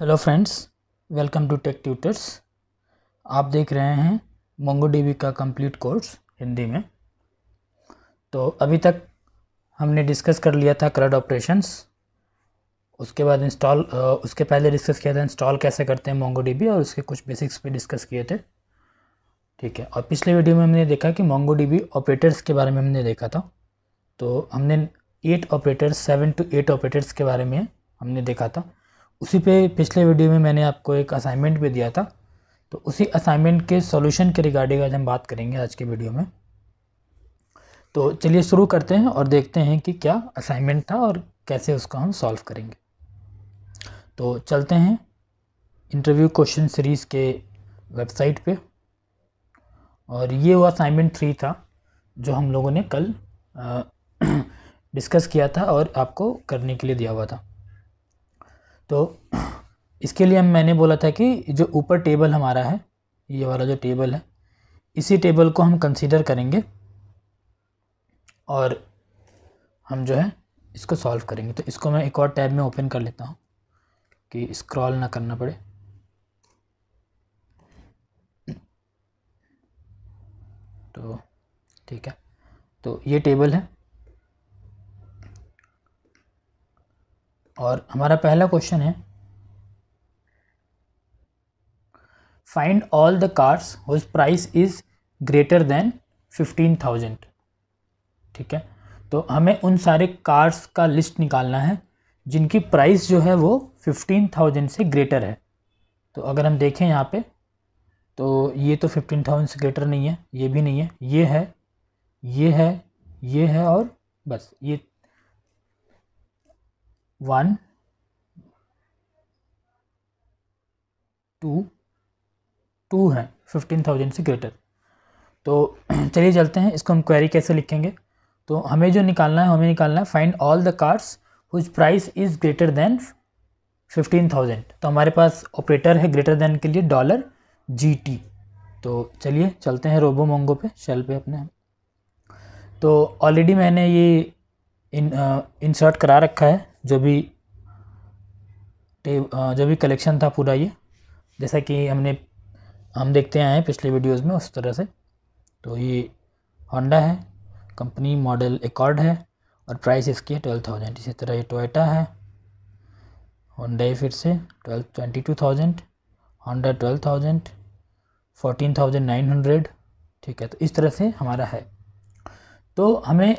Hello friends welcome to tech tutors आप देख रहे हैं मोंगो डीबी का कंप्लीट कोर्स हिंदी में तो अभी तक हमने डिस्कस कर लिया था क्रड ऑपरेशंस उसके बाद इंस्टॉल उसके पहले डिस्कस किया था इंस्टॉल कैसे करते हैं मोंगो डीबी और उसके कुछ बेसिक्स भी डिस्कस किए थे ठीक है और पिछले वीडियो में हमने देखा कि मोंगो डीबी ऑपरेटर्स के बारे में हमने देखा था तो हमने eight operators seven two eight operators के बारे में हमने देखा था उसी पे पिछले वीडियो में मैंने आपको एक असाइनमेंट भी दिया था तो उसी असाइनमेंट के सॉल्यूशन के रिगार्डिंग आज हम बात करेंगे आज के वीडियो में तो चलिए शुरू करते हैं और देखते हैं कि क्या असाइनमेंट था और कैसे उसका हम सॉल्व करेंगे तो चलते हैं इंटरव्यू क्वेश्चन सीरीज़ के वेबसाइट पे और ये वो असाइनमेंट थ्री था जो हम लोगों ने कल डिस्कस किया था और आपको करने के लिए दिया हुआ था तो इसके लिए हम मैंने बोला था कि जो ऊपर टेबल हमारा है ये वाला जो टेबल है इसी टेबल को हम कंसीडर करेंगे और हम जो है इसको सॉल्व करेंगे तो इसको मैं एक और टैब में ओपन कर लेता हूँ कि स्क्रॉल ना करना पड़े तो ठीक है तो ये टेबल है और हमारा पहला क्वेश्चन है find all the cars whose price is greater than fifteen thousand ठीक है तो हमें उन सारे कार्स का लिस्ट निकालना है जिनकी प्राइस जो है वो फिफ्टीन थाउजेंड से ग्रेटर है तो अगर हम देखें यहाँ पे तो ये तो फिफ्टीन थाउजेंड से ग्रेटर नहीं है ये भी नहीं है ये है ये है ये है और बस ये वन टू टू है फिफ्टीन थाउजेंड से ग्रेटर तो चलिए चलते हैं इसको हम क्वेरी कैसे लिखेंगे तो हमें जो निकालना है हमें निकालना है find all the cards whose price is greater than fifteen thousand तो हमारे पास ऑपरेटर है ग्रेटर देन के लिए डॉलर जी टी तो चलिए चलते हैं रोबो मोंगो पे शेल पे अपने तो ऑलरेडी मैंने ये इन इंसर्ट करा रखा है जो भी जो भी कलेक्शन था पूरा ये जैसा कि हमने हम देखते आए हैं पिछले वीडियोस में उस तरह से तो ये होंडा है कंपनी मॉडल एकॉर्ड है और प्राइस इसकी है ट्वेल्व थाउजेंड इसी तरह ये टोयटा है होंडा फिर से twelve twenty two thousand Honda twelve thousand fourteen thousand nine hundred ठीक है तो इस तरह से हमारा है तो हमें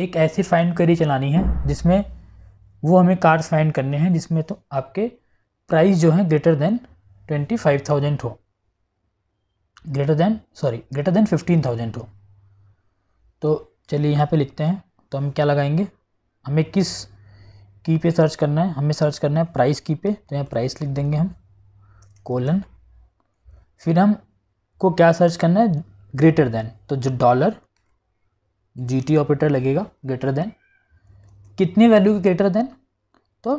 एक ऐसी फाइन क्वेरी चलानी है जिसमें वो हमें कार्स फाइंड करने हैं जिसमें तो आपके प्राइस जो है greater than twenty five thousand हो greater than sorry greater than fifteen thousand हो तो चलिए यहाँ पे लिखते हैं तो हम क्या लगाएंगे हमें किस की पे सर्च करना है हमें सर्च करना है प्राइस की पे तो यहाँ प्राइस लिख देंगे हम कोलन फिर हम को क्या सर्च करना है ग्रेटर देन तो जो डॉलर जी टी ऑपरेटर लगेगा ग्रेटर देन कितनी वैल्यू तो के ग्रेटर देन तो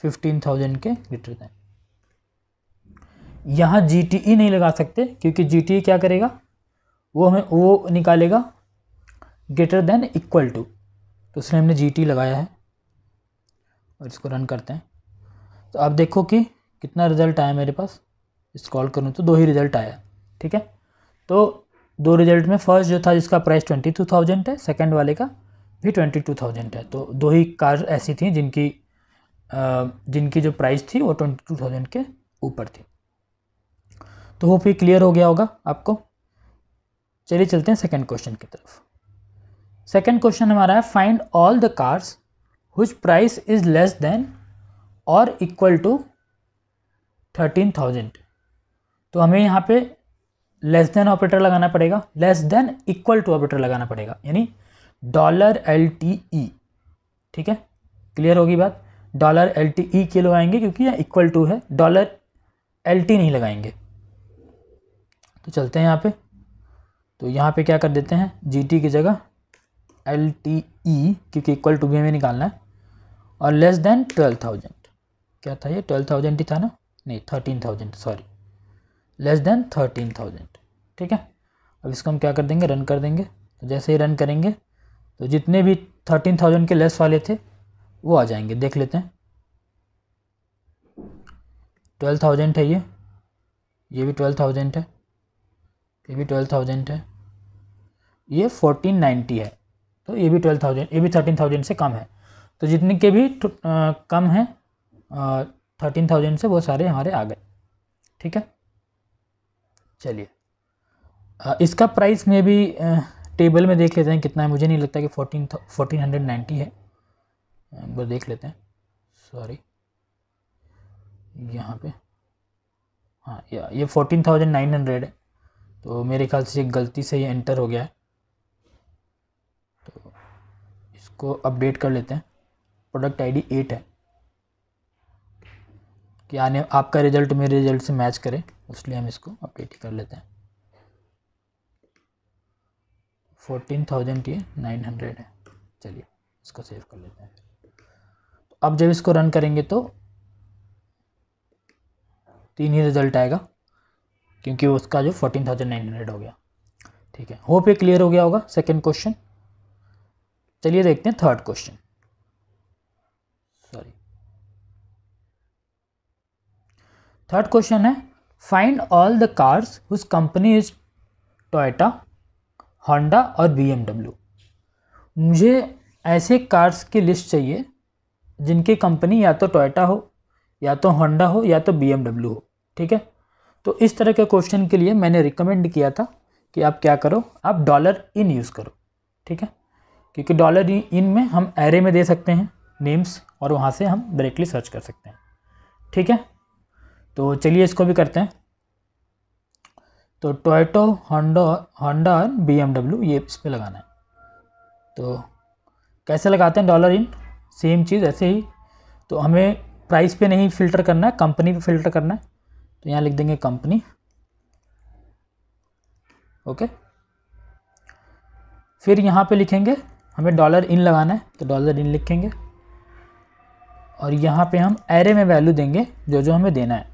फिफ्टीन थाउजेंड के ग्रेटर देन यहाँ जी टी ई नहीं लगा सकते क्योंकि जी टी ई क्या करेगा वो हमें वो निकालेगा ग्रेटर देन इक्वल टू तो इसलिए हमने जी टी e लगाया है और इसको रन करते हैं तो आप देखो कि कितना रिज़ल्ट आया मेरे पास कॉल करूँ तो दो ही रिज़ल्ट आया ठीक है तो दो रिज़ल्ट में फर्स्ट जो था जिसका प्राइस ट्वेंटी टू थाउजेंड है सेकेंड वाले का भी ट्वेंटी टू थाउजेंड है तो दो ही कार ऐसी थी जिनकी जिनकी जो प्राइस थी वो ट्वेंटी टू थाउजेंड के ऊपर थी तो वो भी क्लियर हो गया होगा आपको चलिए चलते हैं सेकेंड क्वेश्चन की तरफ सेकेंड क्वेश्चन हमारा है find all the cars whose price is less than और इक्वल टू थर्टीन थाउजेंड तो हमें यहाँ पे लेस देन ऑपरेटर लगाना पड़ेगा less than equal to operator लगाना पड़ेगा यानी डॉलर एल टी ई ठीक है क्लियर होगी बात डॉलर एल टी ई के लगाएंगे क्योंकि यह इक्वल टू है डॉलर एल टी नहीं लगाएंगे तो चलते हैं यहाँ पे तो यहाँ पे क्या कर देते हैं जी टी की जगह एल टी ई क्योंकि इक्वल टू भी हमें निकालना है और लेस देन ट्वेल्व थाउजेंड क्या था ये ट्वेल्व थाउजेंड ही था ना नहीं thirteen thousand sorry less than thirteen thousand ठीक है अब इसको हम क्या कर देंगे रन कर देंगे तो जैसे ही रन करेंगे तो जितने भी थर्टीन थाउजेंड के लेस वाले थे वो आ जाएंगे देख लेते हैं ट्वेल्व थाउजेंड है ये ये भी ट्वेल्व थाउजेंड है ये भी ट्वेल्व थाउजेंड है ये फोर्टीन नाइन्टी है तो ये भी ट्वेल्व थाउजेंड ये भी थर्टीन थाउजेंड से कम है तो जितने के भी आ, कम हैं थर्टीन थाउजेंड से वो सारे हमारे आ गए ठीक है चलिए इसका प्राइस में भी टेबल में देख लेते हैं कितना है मुझे नहीं लगता कि फोर्टीन फोर्टीन हंड्रेड नाइन्टी है वो देख लेते हैं सॉरी यहाँ पे हाँ या ये फोर्टीन थाउजेंड नाइन हंड्रेड है तो मेरे ख्याल से ये गलती से ये एंटर हो गया है तो इसको अपडेट कर लेते हैं प्रोडक्ट आईडी एट है कि आने आपका रिज़ल्ट मेरे रिज़ल्ट से मैच करे इसलिए हम इसको अपडेट ही कर लेते हैं फोर्टीन थाउजेंड ये नाइन हंड्रेड है चलिए इसको सेव कर लेते हैं तो अब जब इसको रन करेंगे तो तीन ही रिजल्ट आएगा क्योंकि उसका जो फोर्टीन थाउजेंड नाइन हंड्रेड हो गया ठीक है होप ये क्लियर हो गया होगा सेकेंड क्वेश्चन चलिए देखते हैं third question sorry third question है find all the cars whose company is Toyota Honda और बी मुझे ऐसे कार्स की लिस्ट चाहिए जिनकी कंपनी या तो टोयोटा हो या तो होंडा हो या तो बी हो ठीक है तो इस तरह के क्वेश्चन के लिए मैंने रिकमेंड किया था कि आप क्या करो आप डॉलर इन यूज़ करो ठीक है क्योंकि डॉलर इन में हम एरे में दे सकते हैं नेम्स और वहाँ से हम डायरेक्टली सर्च कर सकते हैं ठीक है तो चलिए इसको भी करते हैं तो Toyota Honda Honda and B ये इस पर लगाना है तो कैसे लगाते हैं डॉलर इन सेम चीज़ ऐसे ही तो हमें प्राइस पे नहीं फ़िल्टर करना है कंपनी पे फ़िल्टर करना है तो यहाँ लिख देंगे कंपनी ओके फिर यहाँ पे लिखेंगे हमें डॉलर इन लगाना है तो डॉलर इन लिखेंगे और यहाँ पे हम एरे में वैल्यू देंगे जो जो हमें देना है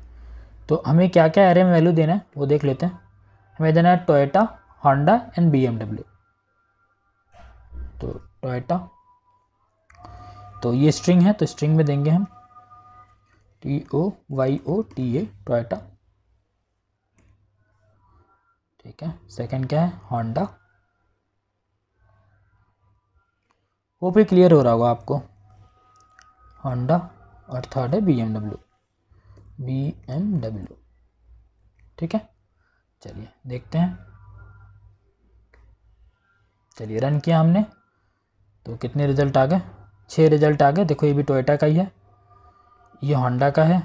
तो हमें क्या क्या एरे में वैल्यू देना है वो देख लेते हैं वेदन है टोयटा होंडा एंड बीएमडब्ल्यू तो टोयटा तो ये स्ट्रिंग है तो स्ट्रिंग में देंगे हम T O Y O T A Toyota ठीक है सेकंड क्या है होंडा वो भी क्लियर हो रहा होगा आपको होंडा और थर्ड है B M W B M W ठीक है चलिए देखते हैं चलिए रन किया हमने तो कितने रिज़ल्ट आ गए छः रिज़ल्ट आ गए देखो ये भी टोयोटा का ही है ये होंडा का है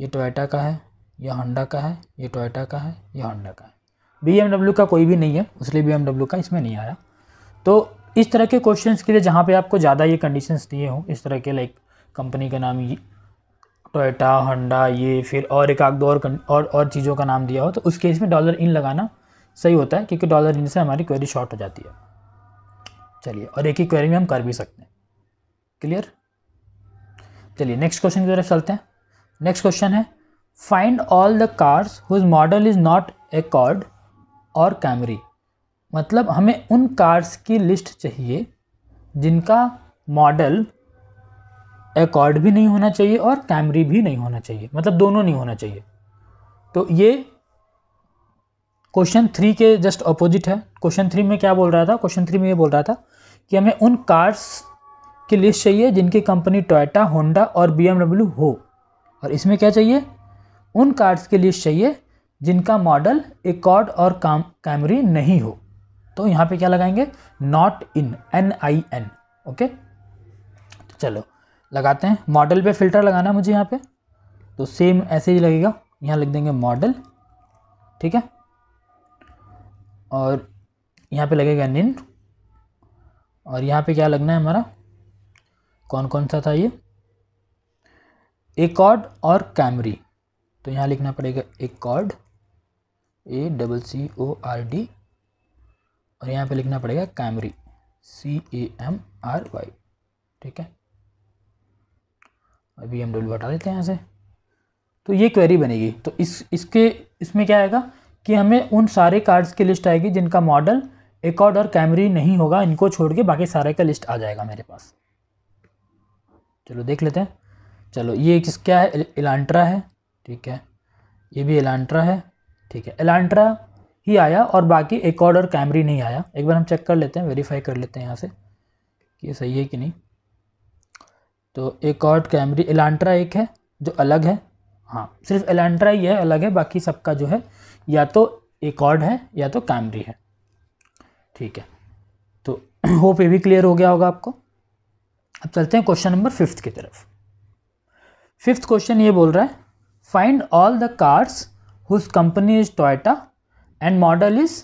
ये टोयोटा का है ये होंडा का है ये टोयोटा का है ये होंडा का है बी का कोई भी नहीं है इसलिए बी का इसमें नहीं आया तो इस तरह के क्वेश्चंस के लिए जहाँ पे आपको ज़्यादा ये कंडीशंस दिए हों इस तरह के लाइक कंपनी का नाम टोयटा होंडा ये फिर और एक आग दो और और और चीज़ों का नाम दिया हो तो उस केस में डॉलर इन लगाना सही होता है क्योंकि डॉलर इन से हमारी क्वेरी शॉर्ट हो जाती है चलिए और एक ही क्वेरी में हम कर भी सकते हैं क्लियर चलिए नेक्स्ट क्वेश्चन की तरफ चलते हैं नेक्स्ट क्वेश्चन है find all the cars whose model is not Accord और कैमरी मतलब हमें उन कार्स की लिस्ट चाहिए जिनका मॉडल एकॉर्ड भी नहीं होना चाहिए और कैमरी भी नहीं होना चाहिए मतलब दोनों नहीं होना चाहिए तो ये क्वेश्चन थ्री के जस्ट अपोजिट है क्वेश्चन थ्री में क्या बोल रहा था क्वेश्चन थ्री में ये बोल रहा था कि हमें उन कार्स की लिस्ट चाहिए जिनकी कंपनी टोयोटा होंडा और बी हो और इसमें क्या चाहिए उन कार्स की लिस्ट चाहिए जिनका मॉडल एकॉर्ड और काम कैमरी नहीं हो तो यहाँ पे क्या लगाएंगे not in N I N okay चलो लगाते हैं मॉडल पे फिल्टर लगाना है मुझे यहाँ पे तो सेम ऐसे ही लगेगा यहाँ लिख देंगे मॉडल ठीक है और यहाँ पे लगेगा निन और यहाँ पे क्या लगना है हमारा कौन कौन सा था ये एकॉर्ड और कैमरी तो यहाँ लिखना पड़ेगा Accord A double C O R D और यहाँ पे लिखना पड़ेगा Camry C A M R Y ठीक है अभी हम डब्ल्यू हटा देते हैं यहाँ से तो ये क्वेरी बनेगी तो इस इसके इसमें क्या आएगा कि हमें उन सारे कार्ड्स की लिस्ट आएगी जिनका मॉडल एकॉर्ड और कैमरी नहीं होगा इनको छोड़ के बाकी सारे का लिस्ट आ जाएगा मेरे पास चलो देख लेते हैं चलो ये किस क्या है एलान्ट्रा है ठीक है ये भी एलांट्रा है ठीक है एलान्ट्रा ही आया और बाकी एकॉर्ड और कैमरी नहीं आया एक बार हम चेक कर लेते हैं वेरीफाई कर लेते हैं यहाँ से कि सही है कि नहीं तो एक और कैमरी एलांट्रा एक है जो अलग है हाँ सिर्फ एलांट्रा ही है अलग है बाकी सबका जो है या तो एकॉर्ड है या तो कैमरी है ठीक है तो होप ये भी क्लियर हो गया होगा आपको अब चलते हैं क्वेश्चन नंबर फिफ्थ की तरफ फिफ्थ क्वेश्चन ये बोल रहा है find all the cars whose company is Toyota and model is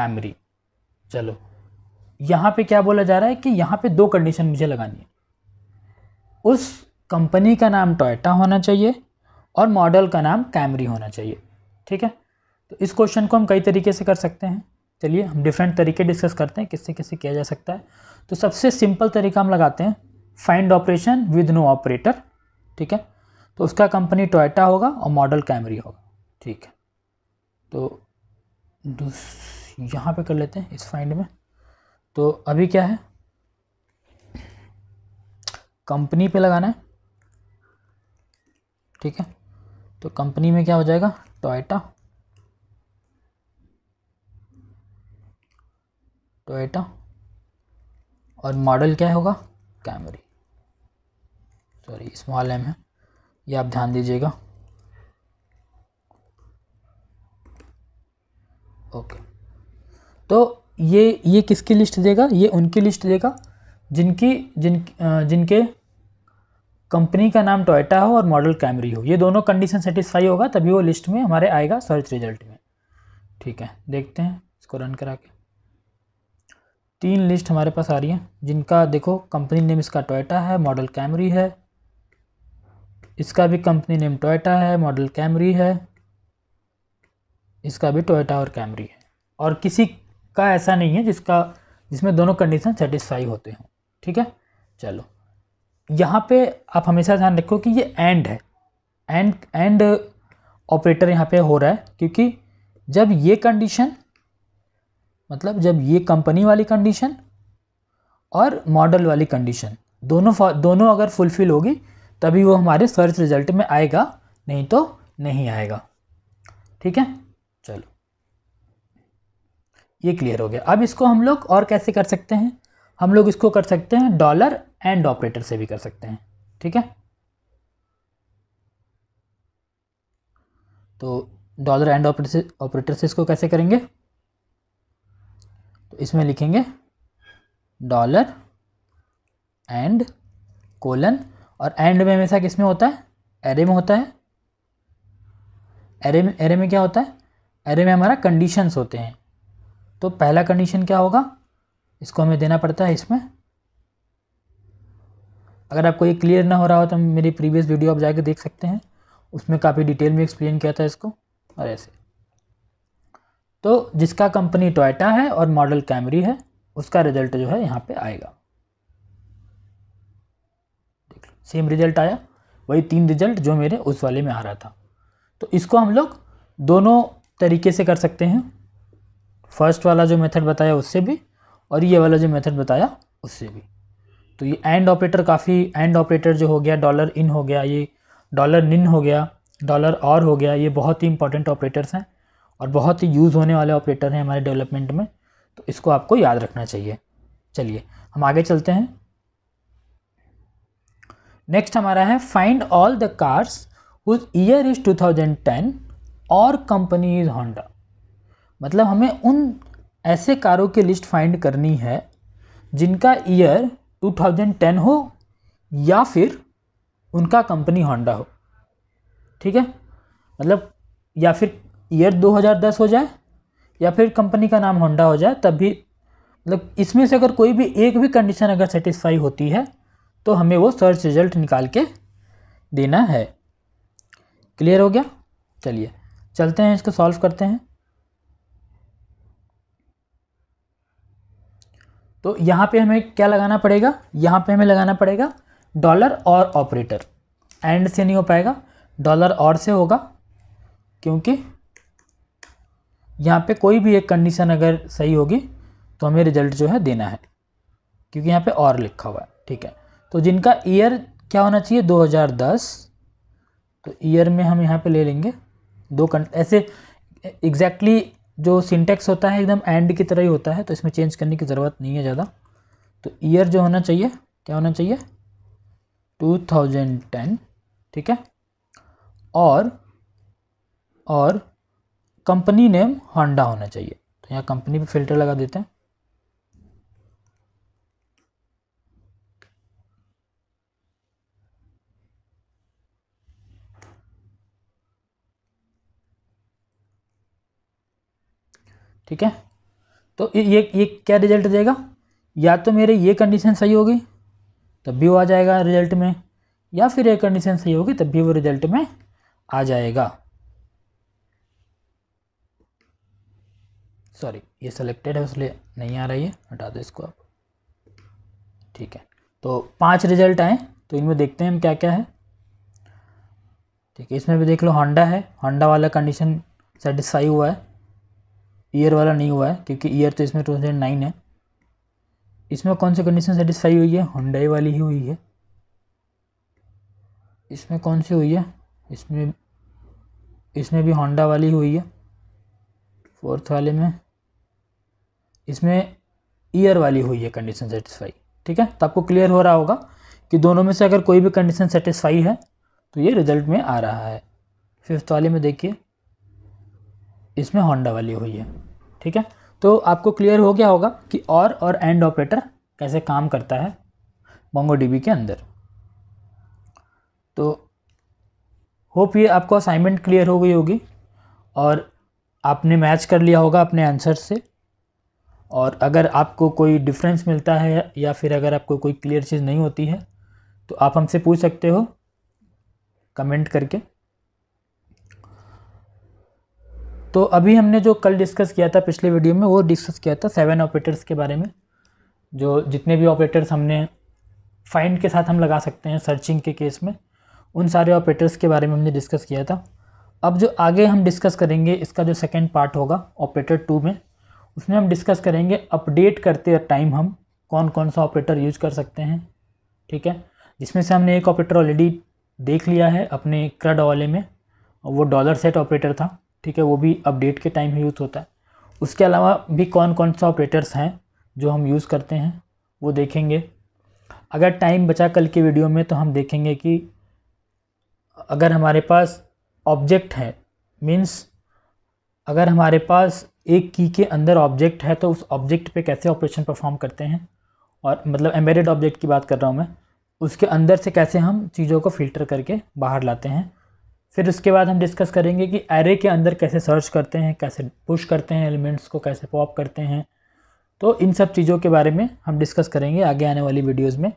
Camry चलो यहाँ पे क्या बोला जा रहा है कि यहाँ पे दो कंडीशन मुझे लगानी है उस कंपनी का नाम टोयटा होना चाहिए और मॉडल का नाम कैमरी होना चाहिए ठीक है तो इस क्वेश्चन को हम कई तरीके से कर सकते हैं चलिए हम डिफरेंट तरीके डिस्कस करते हैं किससे किससे किया जा सकता है तो सबसे सिंपल तरीका हम लगाते हैं find operation with no operator ठीक है तो उसका कंपनी टोयटा होगा और मॉडल कैमरी होगा ठीक है तो यहाँ पे कर लेते हैं इस फाइंड में तो अभी क्या है कंपनी पे लगाना है ठीक है तो कंपनी में क्या हो जाएगा टोयटा टोयटा और मॉडल क्या होगा कैमरी सॉरी स्मॉल एम है ये आप ध्यान दीजिएगा ओके तो ये ये किसकी लिस्ट देगा ये उनकी लिस्ट देगा जिनकी जिन जिनके कंपनी का नाम टोयटा हो और मॉडल कैमरी हो ये दोनों कंडीशन सेटिस्फाई होगा तभी वो लिस्ट में हमारे आएगा सर्च रिजल्ट में ठीक है देखते हैं इसको रन करा के तीन लिस्ट हमारे पास आ रही हैं जिनका देखो कंपनी नेम इसका टोयटा है मॉडल कैमरी है इसका भी कंपनी नेम टोयटा है मॉडल कैमरी है इसका भी टोयटा और कैमरी है और किसी का ऐसा नहीं है जिसका जिसमें दोनों कंडीशन सेटिस्फाई होते हों ठीक है चलो यहाँ पे आप हमेशा ध्यान रखो कि ये एंड है एंड एंड ऑपरेटर यहाँ पे हो रहा है क्योंकि जब ये कंडीशन मतलब जब ये कंपनी वाली कंडीशन और मॉडल वाली कंडीशन दोनों दोनों अगर फुलफिल होगी तभी वो हमारे सर्च रिजल्ट में आएगा नहीं तो नहीं आएगा ठीक है चलो ये क्लियर हो गया अब इसको हम लोग और कैसे कर सकते हैं हम लोग इसको कर सकते हैं डॉलर एंड ऑपरेटर से भी कर सकते हैं ठीक है तो डॉलर एंड ऑपरेटर से ऑपरेटर से इसको कैसे करेंगे तो इसमें लिखेंगे डॉलर एंड कोलन और एंड में हमेशा किस में होता है एरे में होता है एरे में एरे में क्या होता है एरे में हमारा कंडीशंस होते हैं तो पहला कंडीशन क्या होगा इसको हमें देना पड़ता है इसमें अगर आपको ये क्लियर ना हो रहा हो तो मेरी प्रीवियस वीडियो आप जाके देख सकते हैं उसमें काफ़ी डिटेल में एक्सप्लेन किया था इसको और ऐसे तो जिसका कंपनी टोयटा है और मॉडल कैमरी है उसका रिजल्ट जो है यहाँ पे आएगा देख लो सेम रिजल्ट आया वही तीन रिजल्ट जो मेरे उस वाले में आ रहा था तो इसको हम लोग दोनों तरीके से कर सकते हैं फर्स्ट वाला जो मेथड बताया उससे भी और ये वाला जो मेथड बताया उससे भी तो ये एंड ऑपरेटर काफ़ी एंड ऑपरेटर जो हो गया डॉलर इन हो गया ये डॉलर निन हो गया डॉलर और हो गया ये बहुत ही इंपॉर्टेंट ऑपरेटर्स हैं और बहुत ही यूज़ होने वाले ऑपरेटर हैं हमारे डेवलपमेंट में तो इसको आपको याद रखना चाहिए चलिए हम आगे चलते हैं नेक्स्ट हमारा है find all the cars whose year is 2010 और कंपनी इज़ होंडा मतलब हमें उन ऐसे कारों की लिस्ट फाइंड करनी है जिनका ईयर 2010 हो या फिर उनका कंपनी होंडा हो ठीक है मतलब या फिर ईयर 2010 हो जाए या फिर कंपनी का नाम होंडा हो जाए तब भी मतलब इसमें से अगर कोई भी एक भी कंडीशन अगर सेटिस्फाई होती है तो हमें वो सर्च रिजल्ट निकाल के देना है क्लियर हो गया चलिए चलते हैं इसको सॉल्व करते हैं तो यहाँ पे हमें क्या लगाना पड़ेगा यहाँ पे हमें लगाना पड़ेगा डॉलर और ऑपरेटर एंड से नहीं हो पाएगा डॉलर और से होगा क्योंकि यहाँ पे कोई भी एक कंडीशन अगर सही होगी तो हमें रिजल्ट जो है देना है क्योंकि यहाँ पे और लिखा हुआ है ठीक है तो जिनका ईयर क्या होना चाहिए 2010 तो ईयर में हम यहाँ पे ले लेंगे दो कं ऐसे एग्जैक्टली exactly जो सिंटेक्स होता है एकदम एंड की तरह ही होता है तो इसमें चेंज करने की ज़रूरत नहीं है ज़्यादा तो ईयर जो होना चाहिए क्या होना चाहिए 2010 ठीक है और और कंपनी नेम होंडा होना चाहिए तो यहाँ कंपनी पे फिल्टर लगा देते हैं ठीक है तो ये ये क्या रिजल्ट देगा या तो मेरे ये कंडीशन सही होगी तब भी वो आ जाएगा रिजल्ट में या फिर ये कंडीशन सही होगी तब भी वो रिजल्ट में आ जाएगा सॉरी ये सेलेक्टेड है इसलिए नहीं आ रही है हटा दो इसको आप ठीक है तो पांच रिजल्ट आए तो इनमें देखते हैं हम क्या क्या है ठीक है इसमें भी देख लो होंडा है होंडा वाला कंडीशन सेटिस्फाई हुआ है ईयर वाला नहीं हुआ है क्योंकि ईयर तो इसमें टू थाउजेंड नाइन है इसमें कौन सी कंडीशन सेटिस्फाई हुई है होंडाई वाली ही हुई है इसमें कौन सी हुई है इसमें इसमें भी होंडा वाली हुई है फोर्थ वाले में इसमें ईयर वाली हुई है कंडीशन सेटिस्फाई ठीक है तो आपको क्लियर हो रहा होगा कि दोनों में से अगर कोई भी कंडीशन सेटिस्फाई है तो ये रिजल्ट में आ रहा है फिफ्थ वाले में देखिए इसमें होंडा वाली हुई है ठीक है तो आपको क्लियर हो गया होगा कि और और एंड ऑपरेटर कैसे काम करता है मोंगो के अंदर तो होप ये आपको असाइनमेंट क्लियर हो गई होगी और आपने मैच कर लिया होगा अपने आंसर से और अगर आपको कोई डिफरेंस मिलता है या फिर अगर आपको कोई क्लियर चीज़ नहीं होती है तो आप हमसे पूछ सकते हो कमेंट करके तो अभी हमने जो कल डिस्कस किया था पिछले वीडियो में वो डिस्कस किया था सेवन ऑपरेटर्स के बारे में जो जितने भी ऑपरेटर्स हमने फाइंड के साथ हम लगा सकते हैं सर्चिंग के केस में उन सारे ऑपरेटर्स के बारे में हमने डिस्कस किया था अब जो आगे हम डिस्कस करेंगे इसका जो सेकेंड पार्ट होगा ऑपरेटर टू में उसमें हम डिस्कस करेंगे अपडेट करते टाइम हम कौन कौन सा ऑपरेटर यूज कर सकते हैं ठीक है जिसमें से हमने एक ऑपरेटर ऑलरेडी देख लिया है अपने क्रड वाले में वो डॉलर सेट ऑपरेटर था ठीक है वो भी अपडेट के टाइम ही यूज़ होता है उसके अलावा भी कौन कौन सा ऑपरेटर्स हैं जो हम यूज़ करते हैं वो देखेंगे अगर टाइम बचा कल की वीडियो में तो हम देखेंगे कि अगर हमारे पास ऑब्जेक्ट है मीन्स अगर हमारे पास एक की के अंदर ऑब्जेक्ट है तो उस ऑब्जेक्ट पे कैसे ऑपरेशन परफॉर्म करते हैं और मतलब एम्बेडेड ऑब्जेक्ट की बात कर रहा हूँ मैं उसके अंदर से कैसे हम चीज़ों को फिल्टर करके बाहर लाते हैं फिर उसके बाद हम डिस्कस करेंगे कि एरे के अंदर कैसे सर्च करते हैं कैसे पुश करते हैं एलिमेंट्स को कैसे पॉप करते हैं तो इन सब चीज़ों के बारे में हम डिस्कस करेंगे आगे आने वाली वीडियोज़ में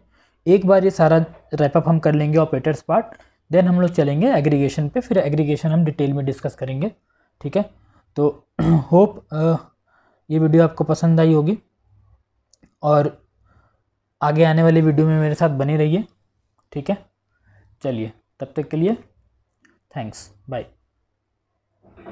एक बार ये सारा रैपअप हम कर लेंगे ऑपरेटर्स पार्ट देन हम लोग चलेंगे एग्रीगेशन पे फिर एग्रीगेशन हम डिटेल में डिस्कस करेंगे ठीक है तो होप uh, ये वीडियो आपको पसंद आई होगी और आगे आने वाली वीडियो में मेरे साथ बने रहिए ठीक है चलिए तब तक के लिए Thanks. Bye.